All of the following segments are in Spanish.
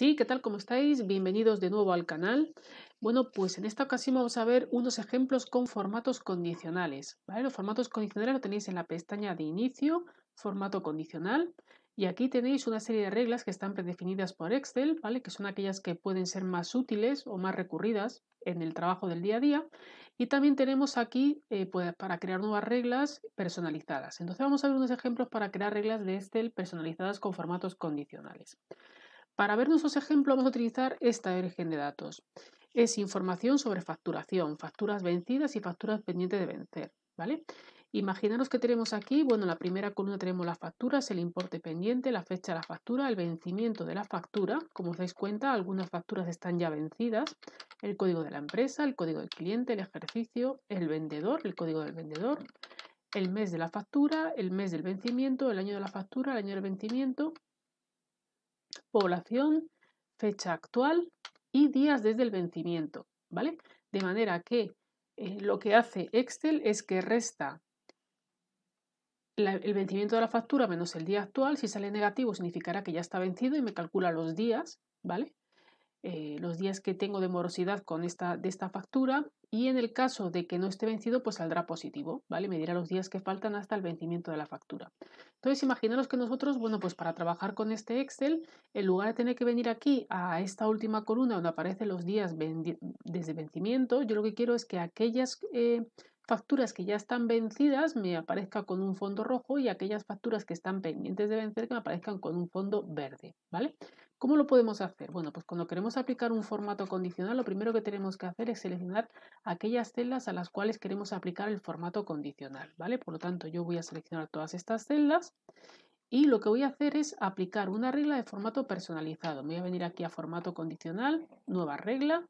Sí, ¿qué tal? ¿Cómo estáis? Bienvenidos de nuevo al canal. Bueno, pues en esta ocasión vamos a ver unos ejemplos con formatos condicionales. Los formatos condicionales los tenéis en la pestaña de inicio, formato condicional. Y aquí tenéis una serie de reglas que están predefinidas por Excel, ¿vale? que son aquellas que pueden ser más útiles o más recurridas en el trabajo del día a día. Y también tenemos aquí eh, pues, para crear nuevas reglas personalizadas. Entonces vamos a ver unos ejemplos para crear reglas de Excel personalizadas con formatos condicionales. Para ver nuestros ejemplos vamos a utilizar esta origen de datos. Es información sobre facturación, facturas vencidas y facturas pendientes de vencer. ¿vale? Imaginaros que tenemos aquí, bueno, en la primera columna tenemos las facturas, el importe pendiente, la fecha de la factura, el vencimiento de la factura. Como os dais cuenta, algunas facturas están ya vencidas. El código de la empresa, el código del cliente, el ejercicio, el vendedor, el código del vendedor, el mes de la factura, el mes del vencimiento, el año de la factura, el año del vencimiento, población, fecha actual y días desde el vencimiento, ¿vale? De manera que eh, lo que hace Excel es que resta el vencimiento de la factura menos el día actual. Si sale negativo significará que ya está vencido y me calcula los días, ¿vale? Eh, los días que tengo de morosidad con esta, de esta factura y en el caso de que no esté vencido, pues saldrá positivo, ¿vale? Me dirá los días que faltan hasta el vencimiento de la factura. Entonces, imaginaros que nosotros, bueno, pues para trabajar con este Excel, en lugar de tener que venir aquí a esta última columna donde aparecen los días desde vencimiento, yo lo que quiero es que aquellas eh, facturas que ya están vencidas me aparezca con un fondo rojo y aquellas facturas que están pendientes de vencer que me aparezcan con un fondo verde, ¿vale? ¿Cómo lo podemos hacer? Bueno, pues cuando queremos aplicar un formato condicional, lo primero que tenemos que hacer es seleccionar aquellas celdas a las cuales queremos aplicar el formato condicional, ¿vale? Por lo tanto, yo voy a seleccionar todas estas celdas y lo que voy a hacer es aplicar una regla de formato personalizado. Me voy a venir aquí a formato condicional, nueva regla,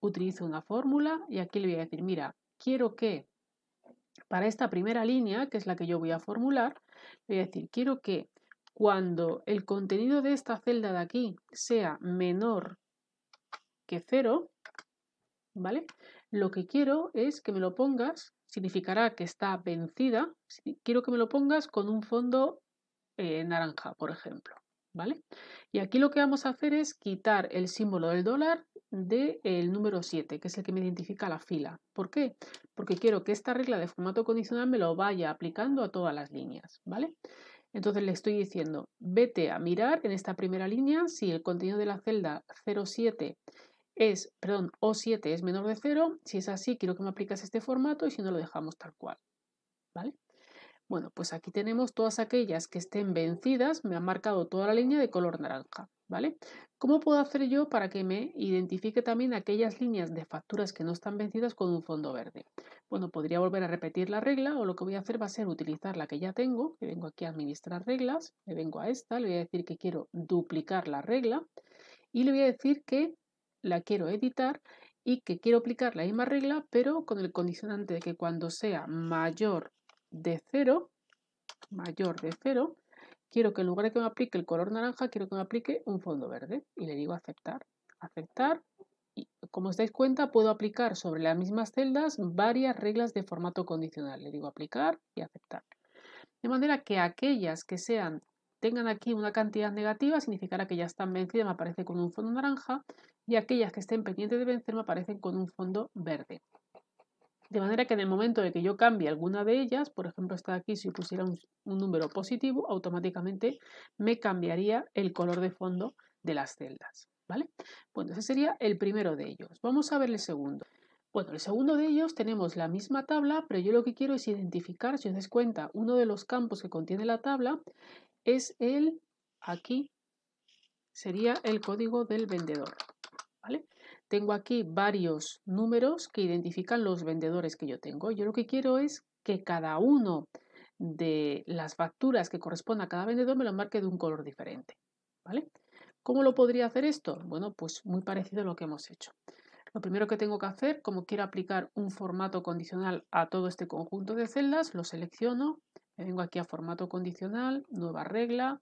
utilizo una fórmula y aquí le voy a decir, mira, quiero que para esta primera línea, que es la que yo voy a formular, voy a decir, quiero que cuando el contenido de esta celda de aquí sea menor que 0, ¿vale? Lo que quiero es que me lo pongas, significará que está vencida, quiero que me lo pongas con un fondo eh, naranja, por ejemplo, ¿vale? Y aquí lo que vamos a hacer es quitar el símbolo del dólar del el número 7, que es el que me identifica la fila. ¿Por qué? Porque quiero que esta regla de formato condicional me lo vaya aplicando a todas las líneas, ¿vale? Entonces le estoy diciendo, vete a mirar en esta primera línea si el contenido de la celda 07 es, perdón, O7 es menor de 0. Si es así, quiero que me aplicas este formato y si no lo dejamos tal cual. ¿Vale? Bueno, pues aquí tenemos todas aquellas que estén vencidas, me ha marcado toda la línea de color naranja, ¿vale? ¿Cómo puedo hacer yo para que me identifique también aquellas líneas de facturas que no están vencidas con un fondo verde? Bueno, podría volver a repetir la regla o lo que voy a hacer va a ser utilizar la que ya tengo, que vengo aquí a administrar reglas, me vengo a esta, le voy a decir que quiero duplicar la regla y le voy a decir que la quiero editar y que quiero aplicar la misma regla, pero con el condicionante de que cuando sea mayor de 0, mayor de 0, quiero que en lugar de que me aplique el color naranja, quiero que me aplique un fondo verde. Y le digo aceptar, aceptar. Y como os dais cuenta, puedo aplicar sobre las mismas celdas varias reglas de formato condicional. Le digo aplicar y aceptar. De manera que aquellas que sean tengan aquí una cantidad negativa significará que ya están vencidas, me aparece con un fondo naranja, y aquellas que estén pendientes de vencer me aparecen con un fondo verde. De manera que en el momento de que yo cambie alguna de ellas, por ejemplo, está aquí, si pusiera un, número positivo, automáticamente me cambiaría el color de fondo de las celdas. ¿Vale? Bueno, ese sería el primero de ellos. Vamos a ver el segundo. Bueno, el segundo de ellos tenemos la misma tabla, pero yo lo que quiero es identificar, si os das cuenta, uno de los campos que contiene la tabla es el aquí, sería el código del vendedor, ¿vale? tengo aquí varios números que identifican los vendedores que yo tengo. Yo lo que quiero es que cada uno de las facturas que corresponda a cada vendedor me lo marque de un color diferente. ¿Vale? ¿Cómo lo podría hacer esto? Bueno, pues muy parecido a lo que hemos hecho. Lo primero que tengo que hacer, como quiero aplicar un formato condicional a todo este conjunto de celdas, lo selecciono, me vengo aquí a formato condicional, nueva regla,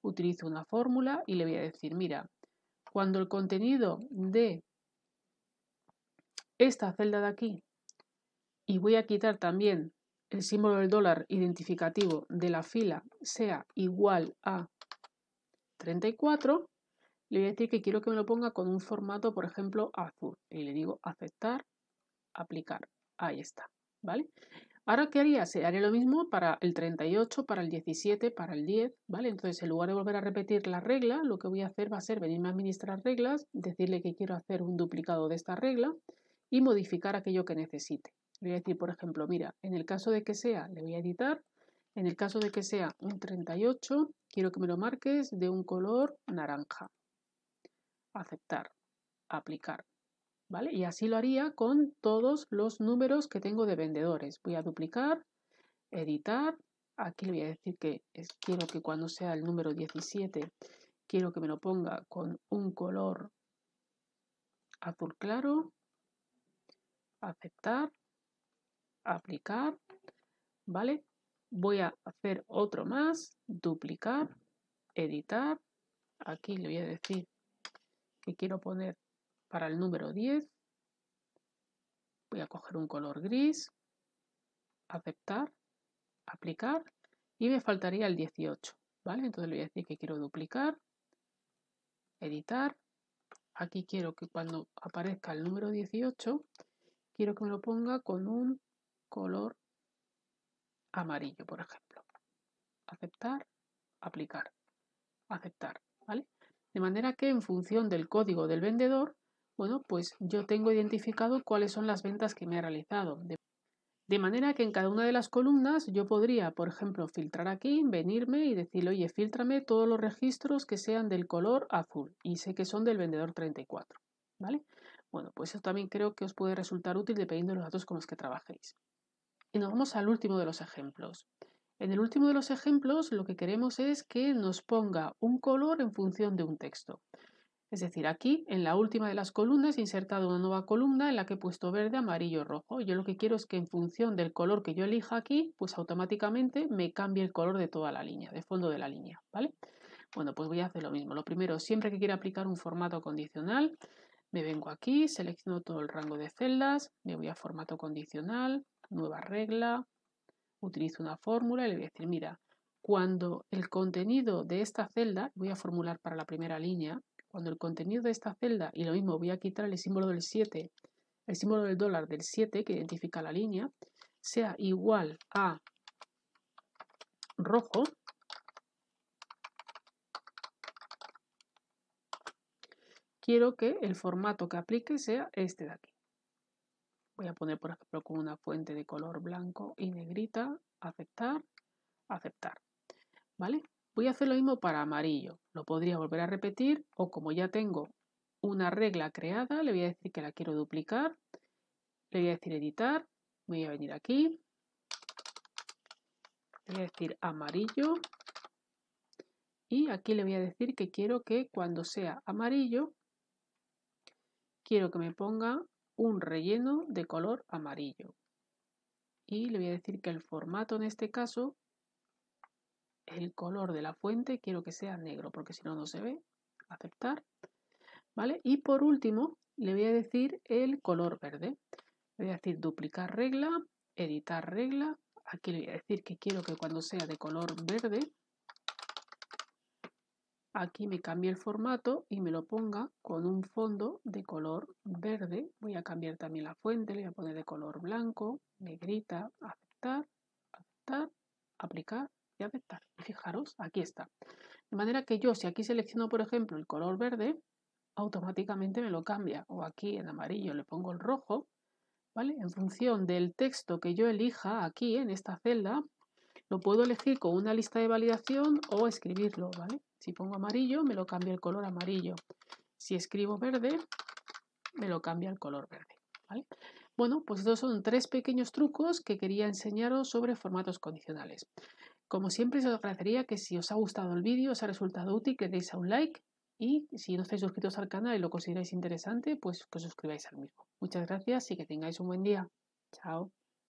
utilizo una fórmula y le voy a decir, mira, cuando el contenido de esta celda de aquí y voy a quitar también el símbolo del dólar identificativo de la fila sea igual a 34, le voy a decir que quiero que me lo ponga con un formato, por ejemplo, azul. Y le digo aceptar, aplicar. Ahí está, ¿vale? Ahora, ¿qué haría? Se haré lo mismo para el 38, para el 17, para el 10, ¿vale? Entonces, en lugar de volver a repetir la regla, lo que voy a hacer va a ser venirme a administrar reglas, decirle que quiero hacer un duplicado de esta regla, y modificar aquello que necesite. Le voy a decir, por ejemplo, mira, en el caso de que sea, le voy a editar, en el caso de que sea un 38, quiero que me lo marques de un color naranja. Aceptar, aplicar. ¿Vale? Y así lo haría con todos los números que tengo de vendedores. Voy a duplicar, editar. Aquí le voy a decir que es, quiero que cuando sea el número 17, quiero que me lo ponga con un color azul claro aceptar, aplicar, ¿vale? Voy a hacer otro más, duplicar, editar. Aquí le voy a decir que quiero poner para el número 10. Voy a coger un color gris, aceptar, aplicar y me faltaría el 18, ¿vale? Entonces le voy a decir que quiero duplicar, editar. Aquí quiero que cuando aparezca el número 18 quiero que me lo ponga con un color amarillo, por ejemplo. Aceptar, aplicar, aceptar, ¿vale? De manera que en función del código del vendedor, bueno, pues yo tengo identificado cuáles son las ventas que me ha realizado. De manera que en cada una de las columnas yo podría, por ejemplo, filtrar aquí, venirme y decir, oye, filtrame todos los registros que sean del color azul y sé que son del vendedor 34, ¿vale? Bueno, pues eso también creo que os puede resultar útil dependiendo de los datos con los que trabajéis. Y nos vamos al último de los ejemplos. En el último de los ejemplos lo que queremos es que nos ponga un color en función de un texto. Es decir, aquí en la última de las columnas he insertado una nueva columna en la que he puesto verde, amarillo, rojo. Yo lo que quiero es que en función del color que yo elija aquí, pues automáticamente me cambie el color de toda la línea, de fondo de la línea, ¿vale? Bueno, pues voy a hacer lo mismo. Lo primero, siempre que quiera aplicar un formato condicional, me vengo aquí, selecciono todo el rango de celdas, me voy a formato condicional, nueva regla, utilizo una fórmula y le voy a decir, mira, cuando el contenido de esta celda, voy a formular para la primera línea, cuando el contenido de esta celda, y lo mismo, voy a quitar el símbolo del 7, el símbolo del dólar del 7 que identifica la línea, sea igual a rojo, quiero que el formato que aplique sea este de aquí. Voy a poner, por ejemplo, con una fuente de color blanco y negrita, aceptar, aceptar. ¿Vale? Voy a hacer lo mismo para amarillo. Lo podría volver a repetir o como ya tengo una regla creada, le voy a decir que la quiero duplicar, le voy a decir editar, voy a venir aquí, le voy a decir amarillo y aquí le voy a decir que quiero que cuando sea amarillo quiero que me ponga un relleno de color amarillo. Y le voy a decir que el formato en este caso, el color de la fuente, quiero que sea negro, porque si no, no se ve. Aceptar. ¿Vale? Y por último, le voy a decir el color verde. voy a decir duplicar regla, editar regla. Aquí le voy a decir que quiero que cuando sea de color verde, Aquí me cambia el formato y me lo ponga con un fondo de color verde. Voy a cambiar también la fuente, le voy a poner de color blanco, negrita, aceptar, aceptar, aplicar y aceptar. Fijaros, aquí está. De manera que yo, si aquí selecciono, por ejemplo, el color verde, automáticamente me lo cambia. O aquí en amarillo le pongo el rojo, ¿vale? En función del texto que yo elija aquí en esta celda, lo puedo elegir con una lista de validación o escribirlo, ¿vale? Si pongo amarillo, me lo cambia el color amarillo. Si escribo verde, me lo cambia el color verde. Bueno, pues estos son tres pequeños trucos que quería enseñaros sobre formatos condicionales. Como siempre, os agradecería que si os ha gustado el vídeo, os ha resultado útil, que deis a un like y si no estáis suscritos al canal y lo consideráis interesante, pues que os suscribáis al mismo. Muchas gracias y que tengáis un buen día. Chao.